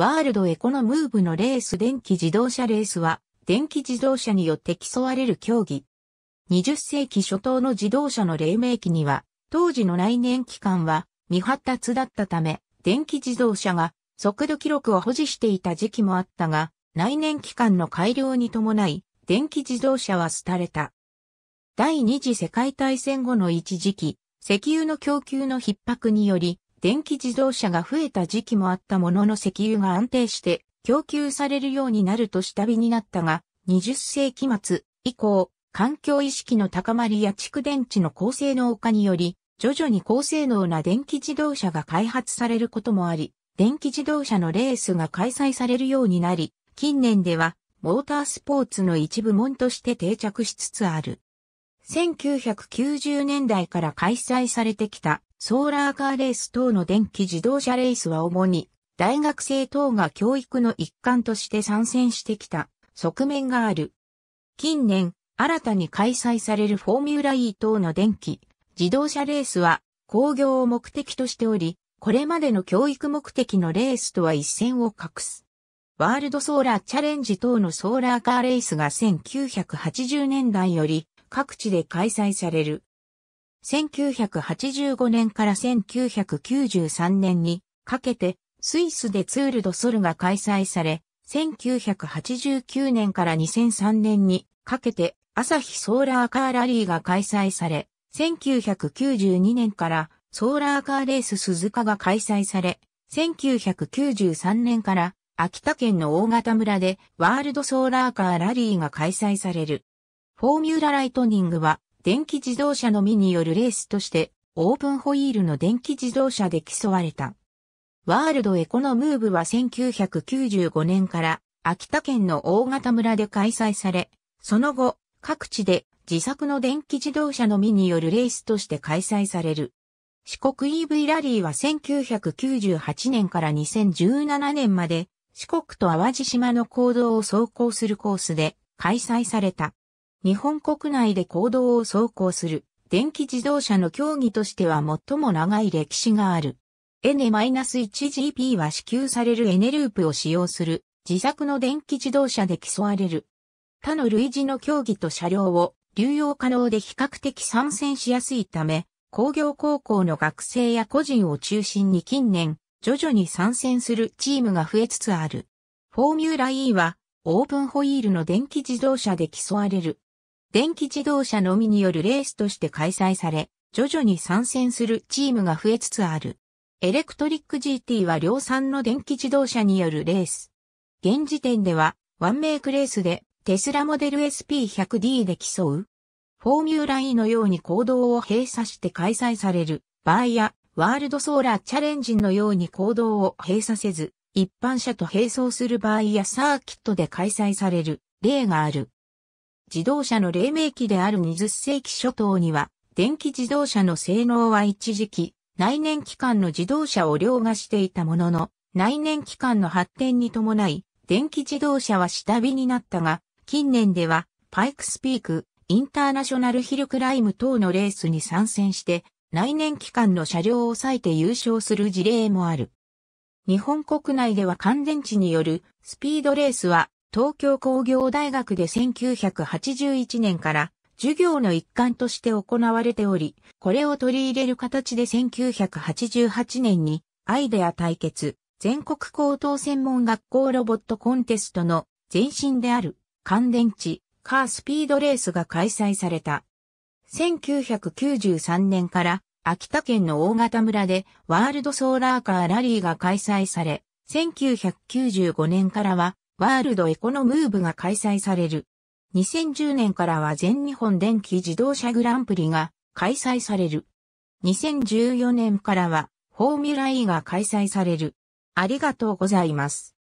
ワールドエコノムーブのレース電気自動車レースは、電気自動車によって競われる競技。20世紀初頭の自動車の黎明期には、当時の内燃機関は未発達だったため、電気自動車が速度記録を保持していた時期もあったが、内燃機関の改良に伴い、電気自動車は廃れた。第二次世界大戦後の一時期、石油の供給の逼迫により、電気自動車が増えた時期もあったものの石油が安定して供給されるようになると下火になったが、20世紀末以降、環境意識の高まりや蓄電池の高性能化により、徐々に高性能な電気自動車が開発されることもあり、電気自動車のレースが開催されるようになり、近年ではモータースポーツの一部門として定着しつつある。1990年代から開催されてきたソーラーカーレース等の電気自動車レースは主に大学生等が教育の一環として参戦してきた側面がある。近年、新たに開催されるフォーミュラ E 等の電気自動車レースは工業を目的としており、これまでの教育目的のレースとは一線を画す。ワールドソーラーチャレンジ等のソーラーカーレースが1980年代より各地で開催される。1985年から1993年にかけてスイスでツールドソルが開催され、1989年から2003年にかけて朝日ソーラーカーラリーが開催され、1992年からソーラーカーレース鈴鹿が開催され、1993年から秋田県の大型村でワールドソーラーカーラリーが開催される。フォーミュラライトニングは電気自動車のみによるレースとして、オープンホイールの電気自動車で競われた。ワールドエコノムーブは1995年から秋田県の大型村で開催され、その後、各地で自作の電気自動車のみによるレースとして開催される。四国 EV ラリーは1998年から2017年まで四国と淡路島の行動を走行するコースで開催された。日本国内で公道を走行する電気自動車の競技としては最も長い歴史がある。N-1GP は支給されるエネループを使用する自作の電気自動車で競われる。他の類似の競技と車両を流用可能で比較的参戦しやすいため、工業高校の学生や個人を中心に近年、徐々に参戦するチームが増えつつある。フォーミュラ E は、オープンホイールの電気自動車で競われる。電気自動車のみによるレースとして開催され、徐々に参戦するチームが増えつつある。エレクトリック GT は量産の電気自動車によるレース。現時点では、ワンメイクレースでテスラモデル SP100D で競う。フォーミューラ E のように行動を閉鎖して開催される場合や、ワールドソーラーチャレンジのように行動を閉鎖せず、一般車と並走する場合やサーキットで開催される例がある。自動車の黎明期である20世紀初頭には、電気自動車の性能は一時期、内燃機関の自動車を凌駕していたものの、内燃機関の発展に伴い、電気自動車は下火になったが、近年では、パイクスピーク、インターナショナルヒルクライム等のレースに参戦して、内燃機関の車両を抑えて優勝する事例もある。日本国内では乾電池によるスピードレースは東京工業大学で1981年から授業の一環として行われており、これを取り入れる形で1988年にアイデア対決全国高等専門学校ロボットコンテストの前身である乾電池カースピードレースが開催された。1993年から秋田県の大型村でワールドソーラーカーラリーが開催され、1995年からはワールドエコノムーブが開催される。2010年からは全日本電気自動車グランプリが開催される。2014年からはフォーミュラ E が開催される。ありがとうございます。